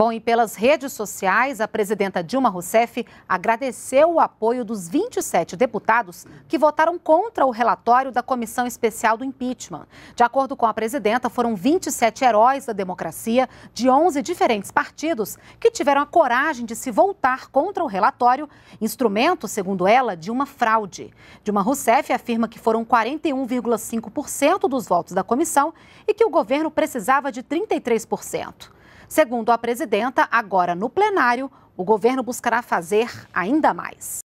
Bom, e pelas redes sociais, a presidenta Dilma Rousseff agradeceu o apoio dos 27 deputados que votaram contra o relatório da Comissão Especial do Impeachment. De acordo com a presidenta, foram 27 heróis da democracia de 11 diferentes partidos que tiveram a coragem de se voltar contra o relatório, instrumento, segundo ela, de uma fraude. Dilma Rousseff afirma que foram 41,5% dos votos da comissão e que o governo precisava de 33%. Segundo a presidenta, agora no plenário, o governo buscará fazer ainda mais.